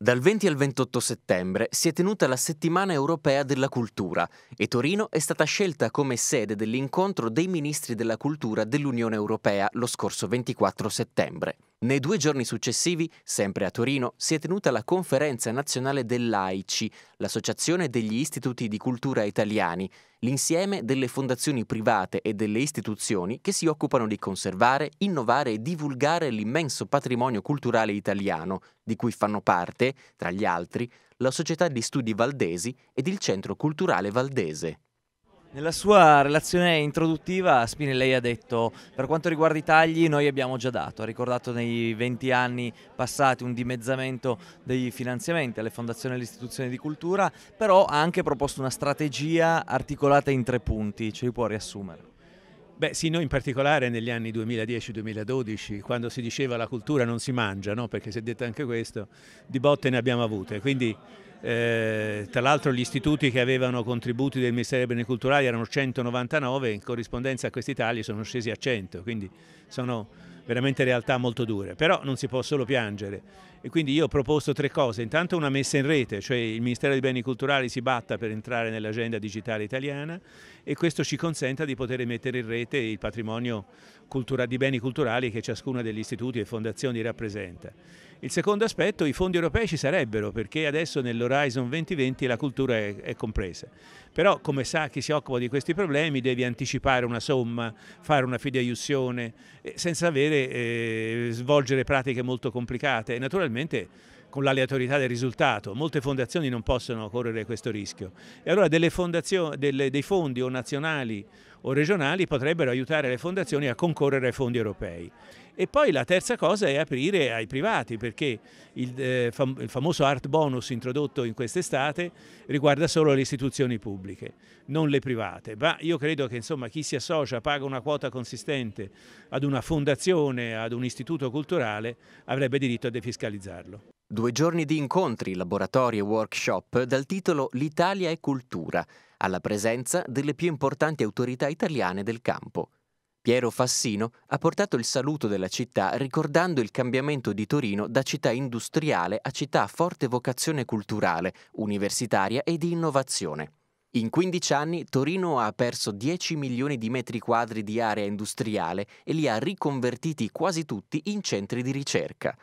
Dal 20 al 28 settembre si è tenuta la Settimana europea della cultura e Torino è stata scelta come sede dell'incontro dei ministri della cultura dell'Unione europea lo scorso 24 settembre. Nei due giorni successivi, sempre a Torino, si è tenuta la conferenza nazionale dell'AICI, l'Associazione degli Istituti di Cultura Italiani, l'insieme delle fondazioni private e delle istituzioni che si occupano di conservare, innovare e divulgare l'immenso patrimonio culturale italiano, di cui fanno parte, tra gli altri, la Società di Studi Valdesi ed il Centro Culturale Valdese. Nella sua relazione introduttiva Spine lei ha detto per quanto riguarda i tagli noi abbiamo già dato, ha ricordato nei 20 anni passati un dimezzamento dei finanziamenti alle fondazioni e alle istituzioni di cultura, però ha anche proposto una strategia articolata in tre punti, ce li può riassumere? Beh sì, noi in particolare negli anni 2010-2012, quando si diceva la cultura non si mangia, no? perché si è detto anche questo, di botte ne abbiamo avute, quindi eh, tra l'altro gli istituti che avevano contributi del Ministero dei Beni Culturali erano 199, in corrispondenza a questi tagli sono scesi a 100, quindi sono veramente realtà molto dure, però non si può solo piangere e quindi io ho proposto tre cose, intanto una messa in rete, cioè il Ministero dei Beni Culturali si batta per entrare nell'agenda digitale italiana e questo ci consenta di poter mettere in rete il patrimonio cultura, di beni culturali che ciascuna degli istituti e fondazioni rappresenta. Il secondo aspetto, i fondi europei ci sarebbero perché adesso nell'Horizon 2020 la cultura è, è, compresa. Però come sa chi si occupa di questi problemi devi anticipare una somma, fare una fideiussione, eh, senza avere eh, svolgere pratiche molto complicate. Naturalmente con l'aleatorietà del risultato. Molte fondazioni non possono correre questo rischio. E allora delle delle, dei fondi o nazionali o regionali potrebbero aiutare le fondazioni a concorrere ai fondi europei. E poi la terza cosa è aprire ai privati, perché il, eh, fam il famoso art bonus introdotto in quest'estate riguarda solo le istituzioni pubbliche, non le private. Ma io credo che insomma, chi si associa, paga una quota consistente ad una fondazione, ad un istituto culturale, avrebbe diritto a defiscalizzarlo. Due giorni di incontri, laboratori e workshop dal titolo L'Italia è cultura, alla presenza delle più importanti autorità italiane del campo. Piero Fassino ha portato il saluto della città ricordando il cambiamento di Torino da città industriale a città a forte vocazione culturale, universitaria e di innovazione. In 15 anni Torino ha perso 10 milioni di metri quadri di area industriale e li ha riconvertiti quasi tutti in centri di ricerca.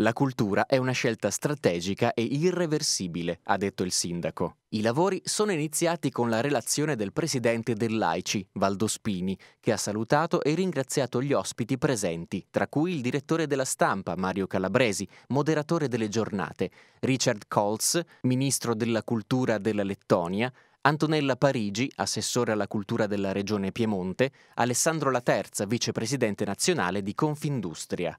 La cultura è una scelta strategica e irreversibile, ha detto il sindaco. I lavori sono iniziati con la relazione del presidente dell'AICI, Valdospini, che ha salutato e ringraziato gli ospiti presenti, tra cui il direttore della stampa Mario Calabresi, moderatore delle giornate, Richard Colz, ministro della cultura della Lettonia, Antonella Parigi, assessore alla cultura della regione Piemonte, Alessandro Laterza, vicepresidente nazionale di Confindustria.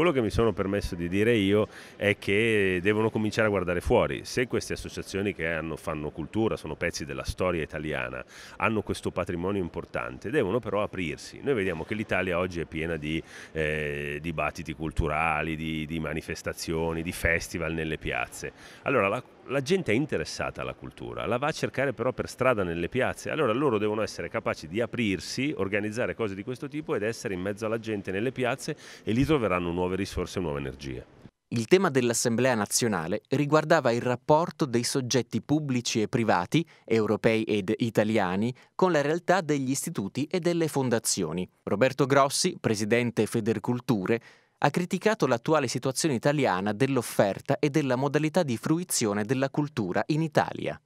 Quello che mi sono permesso di dire io è che devono cominciare a guardare fuori. Se queste associazioni che hanno, fanno cultura, sono pezzi della storia italiana, hanno questo patrimonio importante, devono però aprirsi. Noi vediamo che l'Italia oggi è piena di eh, dibattiti culturali, di, di manifestazioni, di festival nelle piazze. Allora la la gente è interessata alla cultura, la va a cercare però per strada nelle piazze, allora loro devono essere capaci di aprirsi, organizzare cose di questo tipo ed essere in mezzo alla gente nelle piazze e lì troveranno nuove risorse, e nuove energie. Il tema dell'Assemblea nazionale riguardava il rapporto dei soggetti pubblici e privati, europei ed italiani, con la realtà degli istituti e delle fondazioni. Roberto Grossi, presidente Federculture, ha criticato l'attuale situazione italiana dell'offerta e della modalità di fruizione della cultura in Italia.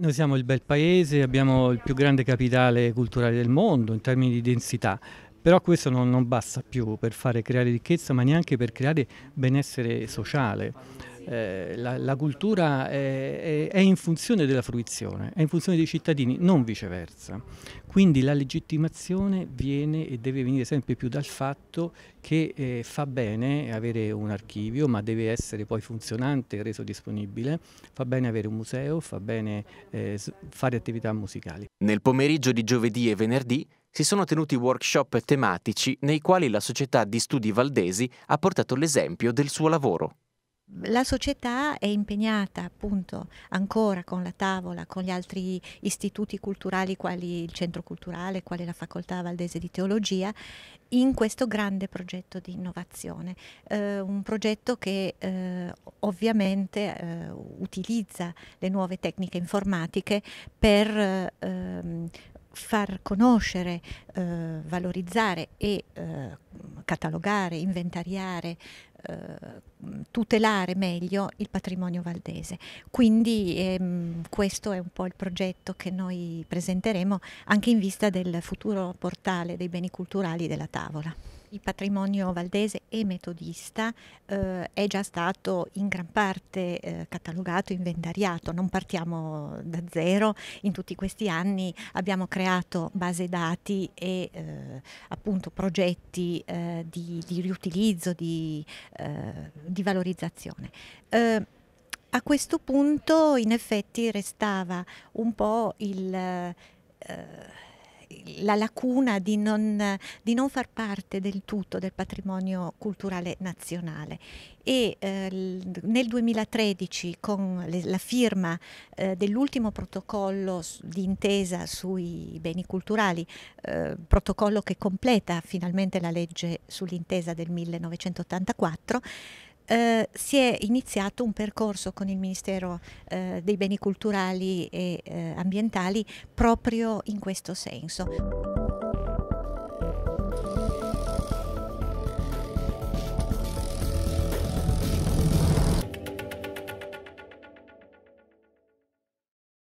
Noi siamo il bel paese, abbiamo il più grande capitale culturale del mondo in termini di densità, però questo non, non basta più per fare creare ricchezza, ma neanche per creare benessere sociale. Eh, la, la, cultura è, è, in funzione della fruizione, è in funzione dei cittadini, non viceversa. Quindi la legittimazione viene e deve venire sempre più dal fatto che eh, fa bene avere un archivio, ma deve essere poi funzionante e reso disponibile, fa bene avere un museo, fa bene eh, fare attività musicali. Nel pomeriggio di giovedì e venerdì si sono tenuti workshop tematici nei quali la Società di Studi Valdesi ha portato l'esempio del suo lavoro la società è impegnata appunto ancora con la tavola, con gli altri istituti culturali quali il centro culturale, quali la facoltà valdese di teologia, in questo grande progetto di innovazione. Eh, un progetto che eh, ovviamente eh, utilizza le nuove tecniche informatiche per ehm, far conoscere, eh, valorizzare e eh, catalogare, inventariare eh, tutelare meglio il patrimonio valdese. Quindi ehm, questo è un po' il progetto che noi presenteremo anche in vista del futuro portale dei beni culturali della tavola il patrimonio valdese e metodista eh, è già stato in gran parte eh, catalogato, inventariato, non partiamo da zero, in tutti questi anni abbiamo creato base dati e eh, appunto progetti eh, di, di, riutilizzo, di, eh, di valorizzazione. Eh, a questo punto in effetti restava un po' il la lacuna di non, di non, far parte del tutto del patrimonio culturale nazionale e eh, nel 2013 con le, la firma eh, dell'ultimo protocollo di intesa sui beni culturali, eh, protocollo che completa finalmente la legge sull'intesa del 1984, eh, si è iniziato un percorso con il Ministero eh, dei Beni Culturali e eh, Ambientali proprio in questo senso.